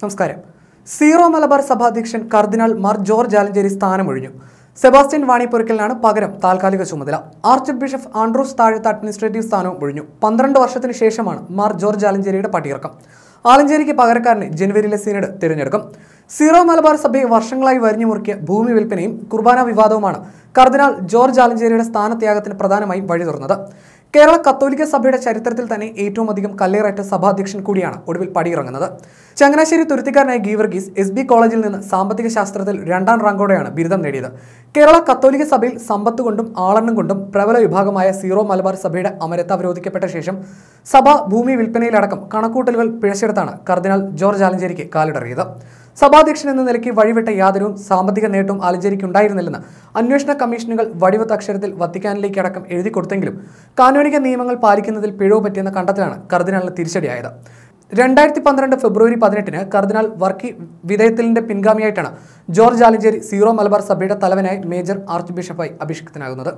നമസ്കാരം സീറോ മലബാർ സഭാധ്യക്ഷൻ കർദിനാൾ മാർ ജോർജ് ആലഞ്ചേരി സ്ഥാനമൊഴിഞ്ഞു സെബാസ്റ്റ്യൻ വാണിപ്പുരക്കലിനാണ് പകരം താൽക്കാലിക ചുമതല archbishop Andrews Thazhath administrative സ്ഥാനവും ഒഴിഞ്ഞു പന്ത്രണ്ട് വർഷത്തിന് ശേഷമാണ് മാർ ജോർജ് ആലഞ്ചേരിയുടെ പട്ടിയിറക്കം ആലഞ്ചേരിക്ക് പകരക്കാരനെ ജനുവരിയിലെ സീനഡ് തിരഞ്ഞെടുക്കും സീറോ മലബാർ സഭയെ വർഷങ്ങളായി വരിഞ്ഞു മുറുക്കിയ ഭൂമി വിൽപ്പനയും കുർബാന വിവാദവുമാണ് കർദിനാൾ ജോർജ് ആലഞ്ചേരിയുടെ സ്ഥാനത്യാഗത്തിന് പ്രധാനമായും വഴി തുറന്നത് കേരള കത്തോലിക്ക സഭയുടെ ചരിത്രത്തിൽ തന്നെ ഏറ്റവും അധികം കല്ലേറേറ്റ സഭാധ്യക്ഷൻ കൂടിയാണ് ഒടുവിൽ പടിയിറങ്ങുന്നത് ചങ്ങനാശ്ശേരി തുരുത്തിക്കാരനായ ഗീവർഗീസ് എസ് ബി കോളേജിൽ നിന്ന് സാമ്പത്തിക ശാസ്ത്രത്തിൽ രണ്ടാം റാങ്കോടെയാണ് ബിരുദം നേടിയത് കേരള കത്തോലിക്ക സഭയിൽ സമ്പത്ത് കൊണ്ടും ആളെണ്ണം കൊണ്ടും പ്രബല വിഭാഗമായ സീറോ മലബാർ സഭയുടെ അമരത്ത് അവരോധിക്കപ്പെട്ട ശേഷം സഭ ഭൂമി വിൽപ്പനയിലടക്കം കണക്കൂട്ടലുകൾ പിഴച്ചെടുത്താണ് കർദിനാൾ ജോർജ് ആലഞ്ചേരിക്ക് കാലിടറിയത് സഭാധ്യക്ഷൻ എന്ന നിലയ്ക്ക് വഴിവിട്ട യാതൊരു സാമ്പത്തിക നേട്ടവും അലഞ്ചേരിക്കുണ്ടായിരുന്നില്ലെന്ന് അന്വേഷണ കമ്മീഷനുകൾ വടിവത്ത് അക്ഷരത്തിൽ വത്തിക്കാനിലേക്ക് അടക്കം എഴുതി കൊടുത്തെങ്കിലും കാനോനിക നിയമങ്ങൾ പാലിക്കുന്നതിൽ പിഴവ് പറ്റിയെന്ന കണ്ടെത്തലാണ് കർദിനാളിന് തിരിച്ചടിയായത് രണ്ടായിരത്തി പന്ത്രണ്ട് ഫെബ്രുവരി പതിനെട്ടിന് കർദിനാൾ വർക്കി വിധേയത്തിലിന്റെ പിൻഗാമിയായിട്ടാണ് ജോർജ് ആലഞ്ചേരി സീറോ മലബാർ സഭയുടെ തലവനായി മേജർ ആർച്ച് ബിഷപ്പായി അഭിഷിക്തനാകുന്നത്